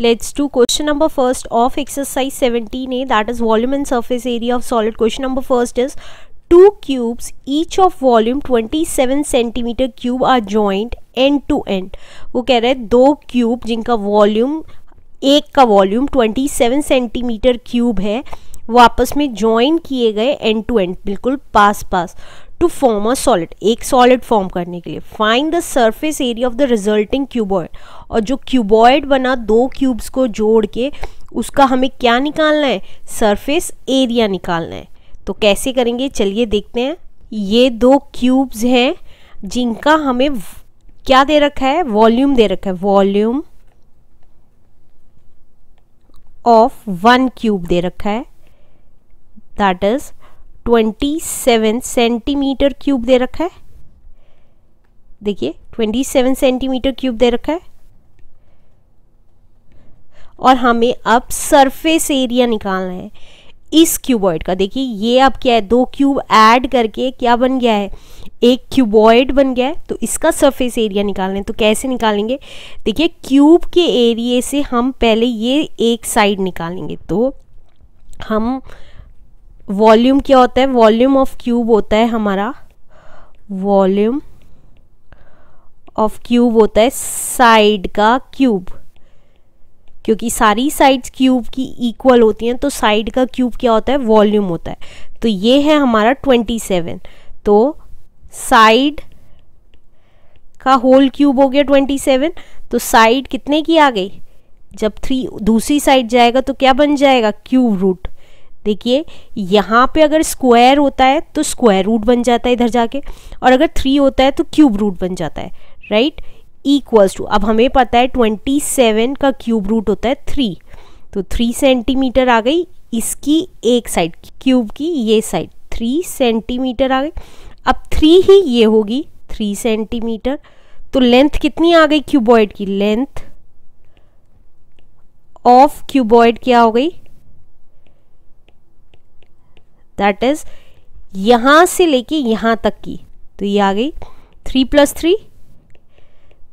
Let's to question number first of exercise seventeen A that is volume and surface area of solid question number first is two cubes each of volume twenty seven centimetre cube are joint end to end वो कह रहे हैं दो cube जिनका volume एक का volume twenty seven centimetre cube है वो आपस में जॉइन किए गए एंड टू एंड बिल्कुल पास पास टू फॉर्म अ सॉलिड एक सॉलिड फॉर्म करने के लिए find the surface area of the resulting cuboid और जो क्यूबॉयड बना दो क्यूब्स को जोड़ के उसका हमें क्या निकालना है सरफेस एरिया निकालना है तो कैसे करेंगे चलिए देखते हैं ये दो क्यूब्स हैं जिनका हमें क्या दे रखा है वॉल्यूम दे रखा है वॉल्यूम ऑफ वन क्यूब दे रखा है that is twenty seven centimetre cube दे रखा है देखिए ट्वेंटी सेवन सेंटीमीटर क्यूब दे रखा है और हमें अब सरफेस एरिया निकालना है इस क्यूबॉइड का देखिए ये अब क्या है दो क्यूब ऐड करके क्या बन गया है एक क्यूबॉइड बन गया है तो इसका सरफेस एरिया निकालना है तो कैसे निकालेंगे देखिए क्यूब के एरिए से हम पहले ये एक साइड निकालेंगे तो हम वॉल्यूम क्या होता है वॉल्यूम ऑफ क्यूब होता है हमारा वॉल्यूम ऑफ क्यूब होता है साइड का क्यूब क्योंकि सारी साइड्स क्यूब की इक्वल होती हैं तो साइड का क्यूब क्या होता है वॉल्यूम होता है तो ये है हमारा 27 तो साइड का होल क्यूब हो गया 27 तो साइड कितने की आ गई जब थ्री दूसरी साइड जाएगा तो क्या बन जाएगा क्यूब रूट देखिए यहाँ पे अगर स्क्वायर होता है तो स्क्वायर रूट बन जाता है इधर जाके और अगर थ्री होता है तो क्यूब रूट बन जाता है राइट इक्वल्स टू अब हमें पता है ट्वेंटी सेवन का क्यूब रूट होता है थ्री तो थ्री सेंटीमीटर आ गई इसकी एक साइड क्यूब की ये साइड थ्री सेंटीमीटर आ गई अब थ्री ही ये होगी थ्री सेंटीमीटर तो लेंथ कितनी आ गई क्यूबॉइड की लेंथ ऑफ क्यूबॉइड क्या हो गई दैट इज यहाँ से लेके यहाँ तक की तो ये आ गई three plus three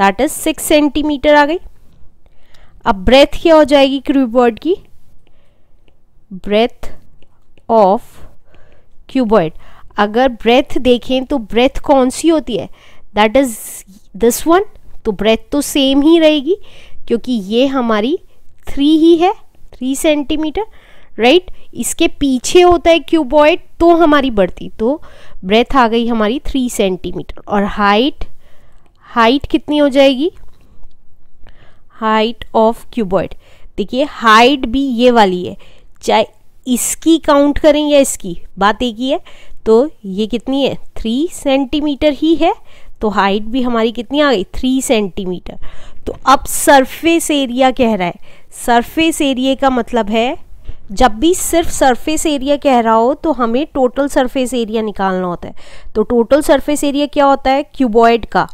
that is six centimetre आ गई अब ब्रेथ क्या हो जाएगी क्यूबॉइड की ब्रेथ ऑफ क्यूबॉइड अगर ब्रेथ देखें तो ब्रेथ कौन सी होती है दैट इज दिस वन तो ब्रेथ तो सेम ही रहेगी क्योंकि ये हमारी थ्री ही है थ्री सेंटीमीटर राइट इसके पीछे होता है क्यूबॉइड तो हमारी बढ़ती तो ब्रेथ आ गई हमारी थ्री सेंटीमीटर और हाइट हाइट कितनी हो जाएगी हाइट ऑफ क्यूबॉइड देखिए हाइट भी ये वाली है चाहे इसकी काउंट करें या इसकी बात एक ही है तो ये कितनी है थ्री सेंटीमीटर ही है तो हाइट भी हमारी कितनी आ गई थ्री सेंटीमीटर तो अब सरफेस एरिया कह रहा है सरफेस एरिया का मतलब है जब भी सिर्फ सरफेस एरिया कह रहा हो तो हमें टोटल सरफेस एरिया निकालना होता है तो टोटल सरफेस एरिया क्या होता है क्यूबॉइड का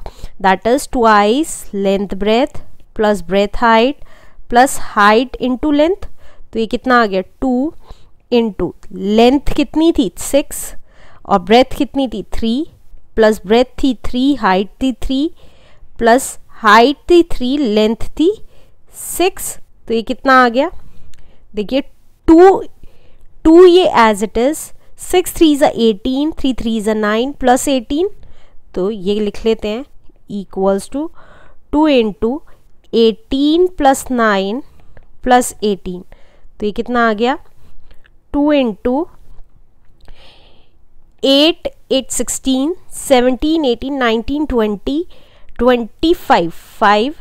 that is twice length breadth plus breadth height plus height into length तो ये कितना आ गया टू इंटू लेंथ कितनी थी सिक्स और ब्रेथ कितनी थी थ्री प्लस ब्रेथ थी थ्री हाइट थी थ्री प्लस हाइट थी थ्री लेंथ थी सिक्स तो ये कितना आ गया देखिए टू टू ये as it is six three ज़ा एटीन थ्री थ्री ज़ा नाइन प्लस एटीन तो ये लिख लेते हैं equals to two into eighteen plus nine plus eighteen तो ये कितना आ गया two into eight eight sixteen seventeen eighteen nineteen twenty twenty five five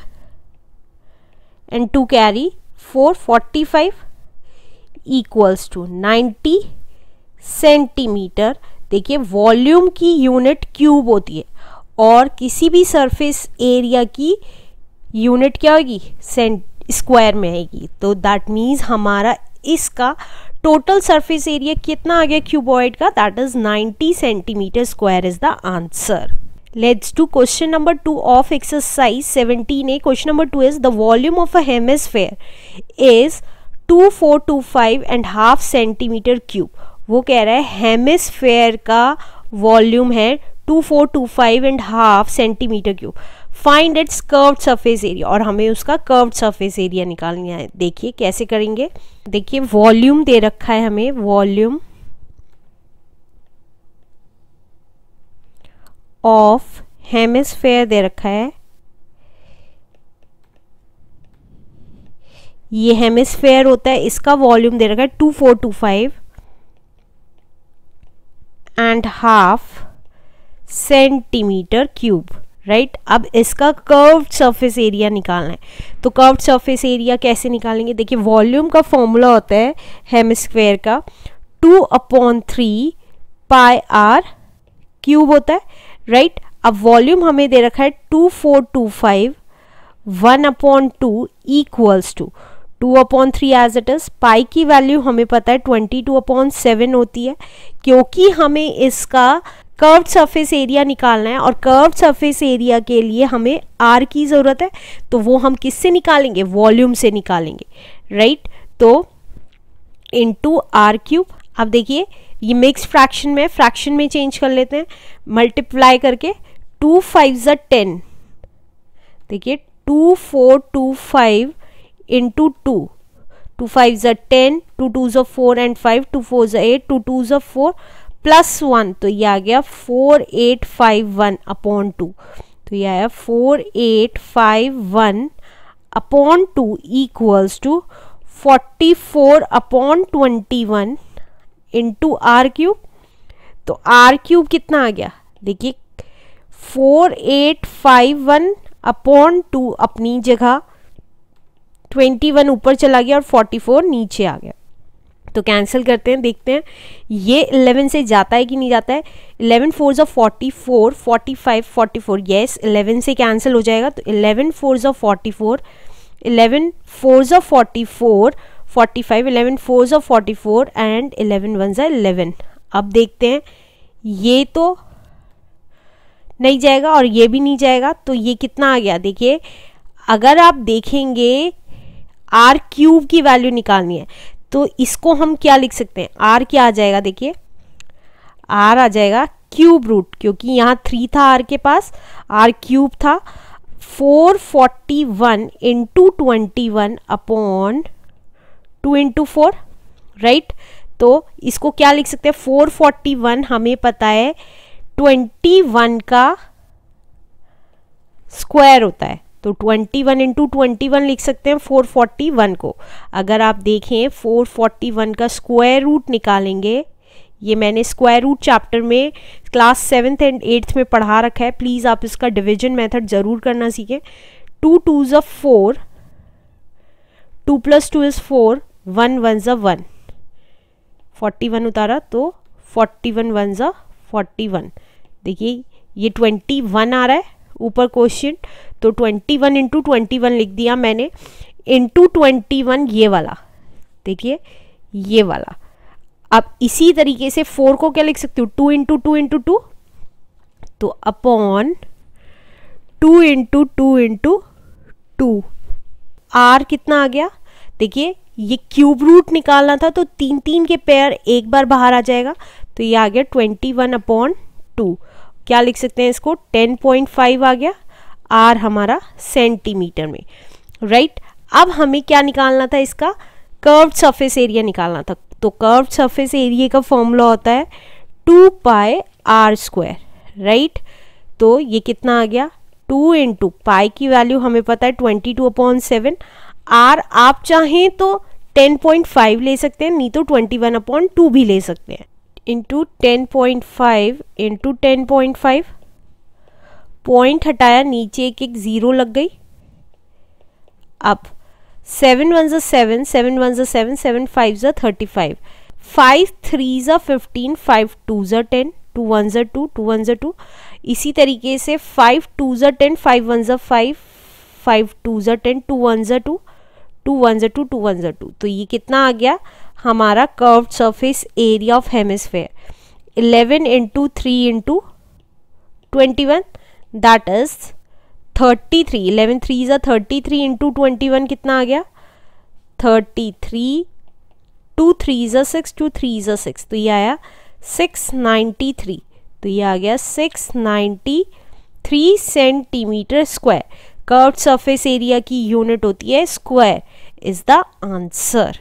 and two carry four forty five equals to 90 centimetre देखिए वॉल्यूम की unit cube होती है और किसी भी सरफेस एरिया की यूनिट क्या होगी सेंट स्क्वायर में आएगी तो दैट मीन्स हमारा इसका टोटल सरफेस एरिया कितना आ गया क्यूबॉइड का that is 90 centimetre square is the answer let's to question number two of exercise 17 A question number two is the volume of a hemisphere is two two four five and half centimetre cube वो कह रहा है hemisphere का volume है five and half centimetre cube find its curved surface area और हमें उसका curved surface area निकालना है देखिए कैसे करेंगे देखिए वॉल्यूम दे रखा है हमें वॉल्यूम ऑफ हेमिसफेयर दे रखा है ये हेमिसफेयर होता है इसका वॉल्यूम दे रखा है two four two five and half centimetre cube right अब इसका कर्व्ड सरफेस एरिया निकालना है तो कर्व्ड सरफेस एरिया कैसे निकालेंगे देखिए वॉल्यूम का फॉर्मूला होता है हेमिसफेयर का two upon three pi R cube होता है राइट right? अब वॉल्यूम हमें दे रखा है two four two five one upon two equals to two upon three as it is pi की वैल्यू हमें पता है ट्वेंटी टू अपॉन सेवन होती है क्योंकि हमें इसका कर्व्ड सरफेस एरिया निकालना है और कर्व सरफेस एरिया के लिए हमें आर की ज़रूरत है तो वो हम किससे निकालेंगे वॉल्यूम से निकालेंगे राइट right? तो इन टू आर क्यूब अब देखिए ये मिक्स फ्रैक्शन में फ्रैक्शन में चेंज कर लेते हैं मल्टीप्लाई करके टू फाइव ज टेन देखिए two four two five into two two five are ten two two जो four and five two four are eight two two जो फोर प्लस वन तो ये आ गया four eight five one upon two तो ये आया four eight five one upon two equals to forty four upon twenty one into R cube तो R cube कितना आ गया देखिए four eight five one upon two अपनी जगह ट्वेंटी वन ऊपर चला गया और फोर्टी फोर नीचे आ गया तो कैंसिल करते हैं देखते हैं ये इलेवन से जाता है कि नहीं जाता है eleven fours of forty four forty five forty four yes eleven से कैंसिल हो जाएगा तो इलेवन फ़ोर जो forty four eleven fours of forty four forty five eleven fours of forty four and eleven one ज़ा eleven अब देखते हैं ये तो नहीं जाएगा और ये भी नहीं जाएगा तो ये कितना आ गया देखिए अगर आप देखेंगे आर क्यूब की वैल्यू निकालनी है तो इसको हम क्या लिख सकते हैं आर क्या आ जाएगा देखिए आर आ जाएगा क्यूब रूट क्योंकि यहाँ थ्री था आर के पास आर क्यूब था four forty one into twenty one upon two into four right तो इसको क्या लिख सकते हैं फोर फोर्टी वन हमें पता है ट्वेंटी वन का स्क्वायर होता है तो 21 वन इंटू ट्वेंटी लिख सकते हैं 441 को अगर आप देखें 441 का स्क्वायर रूट निकालेंगे ये मैंने स्क्वायर रूट चैप्टर में क्लास सेवन्थ एंड एट्थ में पढ़ा रखा है प्लीज़ आप इसका डिवीजन मेथड ज़रूर करना सीखें टू टू ज़ four two plus two is four one one ज़ वन फोर्टी वन उतारा तो फोर्टी वन वन ज फोर्टी वन देखिए ये ट्वेंटी वन आ रहा है ऊपर क्वेश्चन तो twenty one into twenty one लिख दिया मैंने इंटू ट्वेंटी वन ये वाला देखिए ये वाला अब इसी तरीके से फोर को क्या लिख सकते हो two into two into two तो upon two into two into two R कितना आ गया देखिए ये क्यूब रूट निकालना था तो तीन तीन के पेयर एक बार बाहर आ जाएगा तो ये आ गया ट्वेंटी वन अपॉन टू क्या लिख सकते हैं इसको 10.5 आ गया आर हमारा सेंटीमीटर में राइट right? अब हमें क्या निकालना था इसका कर्व सरफेस एरिया निकालना था तो कर्व सरफेस एरिया का फॉर्मूला होता है two pi R square right तो ये कितना आ गया टू इंटू पाई की वैल्यू हमें पता है twenty two upon seven or आप चाहें तो टेन पॉइंट फाइव ले सकते हैं नहीं तो ट्वेंटी वन अपॉन टू भी ले सकते हैं into ten point five into ten point five point हटाया नीचे एक एक ज़ीरो लग गई अब सेवन वन ज़ा सेवन सेवन वन ज़ा सेवन सेवन फाइव ज़ा थर्टी फाइव फाइव थ्री ज़ा फिफ्टीन फाइव टू ज़ा टेन टू वन ज़ा टू टू वन ज़ा टू इसी तरीके से फाइव टू ज़ा टेन फाइव वन ज़ा फाइव फाइव टू ज़ा टेन टू वन ज़ा टू टू वन जो टू टू वन जो टू तो ये कितना आ गया हमारा curve surface area of hemisphere eleven into three into twenty one that is thirty three eleven three ज़ा thirty three into twenty one कितना आ गया थर्टी थ्री टू थ्री ज़ा सिक्स टू थ्री ज़ा सिक्स तो ये आया सिक्स नाइन्टी थ्री तो ये आ गया six ninety three centimetre square curve surface area की यूनिट होती है स्क्वायर is the answer